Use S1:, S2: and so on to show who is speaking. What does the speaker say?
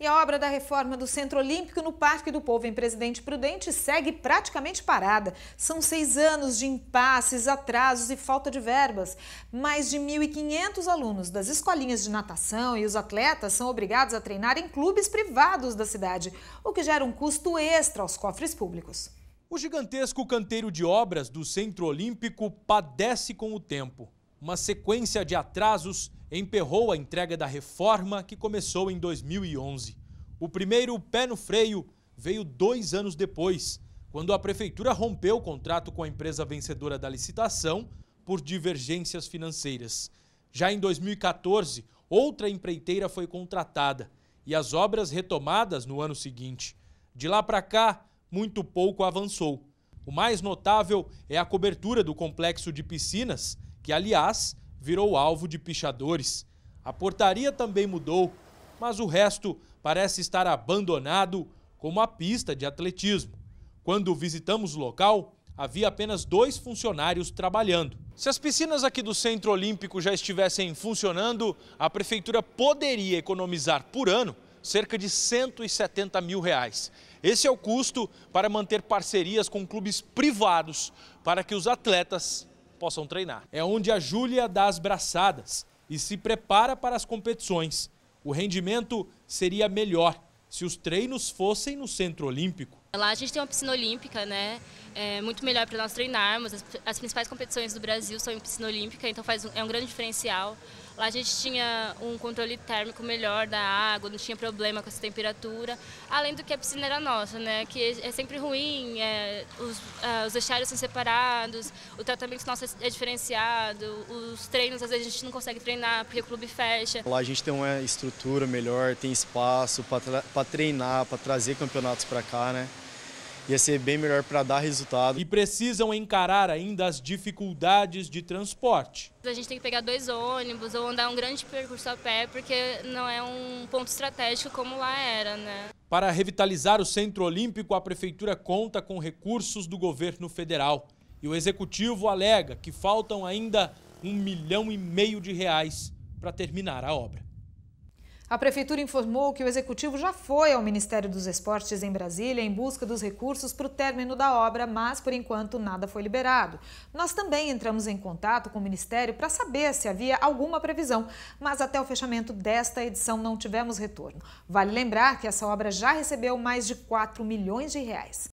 S1: E a obra da reforma do Centro Olímpico no Parque do Povo em Presidente Prudente segue praticamente parada. São seis anos de impasses, atrasos e falta de verbas. Mais de 1.500 alunos das escolinhas de natação e os atletas são obrigados a treinar em clubes privados da cidade, o que gera um custo extra aos cofres públicos. O
S2: gigantesco canteiro de obras do Centro Olímpico padece com o tempo uma sequência de atrasos emperrou a entrega da reforma que começou em 2011. O primeiro pé no freio veio dois anos depois, quando a prefeitura rompeu o contrato com a empresa vencedora da licitação por divergências financeiras. Já em 2014, outra empreiteira foi contratada e as obras retomadas no ano seguinte. De lá para cá, muito pouco avançou. O mais notável é a cobertura do complexo de piscinas, que, aliás, virou alvo de pichadores. A portaria também mudou, mas o resto parece estar abandonado, como a pista de atletismo. Quando visitamos o local, havia apenas dois funcionários trabalhando. Se as piscinas aqui do Centro Olímpico já estivessem funcionando, a prefeitura poderia economizar por ano cerca de 170 mil reais. Esse é o custo para manter parcerias com clubes privados para que os atletas possam treinar. É onde a Júlia dá as braçadas e se prepara para as competições. O rendimento seria melhor se os treinos fossem no Centro Olímpico.
S3: Lá a gente tem uma piscina olímpica, né? É muito melhor para nós treinarmos. As, principais competições do Brasil são em piscina olímpica, então faz um, é um grande diferencial. Lá a gente tinha um controle térmico melhor da água, não tinha problema com essa temperatura. Além do que a piscina era nossa, né? Que é sempre ruim, é, os, é, os vestiários são separados, o tratamento nosso é, é diferenciado, os treinos às vezes a gente não consegue treinar porque o clube fecha.
S2: Lá a gente tem uma estrutura melhor, tem espaço para treinar, para trazer campeonatos para cá, né? ia ser bem melhor para dar resultado. E precisam encarar ainda as dificuldades de transporte.
S3: A gente tem que pegar dois ônibus ou andar um grande percurso a pé, porque não é um ponto estratégico como lá era, né?
S2: Para revitalizar o Centro Olímpico, a Prefeitura conta com recursos do governo federal. E o Executivo alega que faltam ainda um milhão e meio de reais para terminar a obra.
S1: A Prefeitura informou que o Executivo já foi ao Ministério dos Esportes em Brasília em busca dos recursos para o término da obra, mas por enquanto nada foi liberado. Nós também entramos em contato com o Ministério para saber se havia alguma previsão, mas até o fechamento desta edição não tivemos retorno. Vale lembrar que essa obra já recebeu mais de 4 milhões de reais.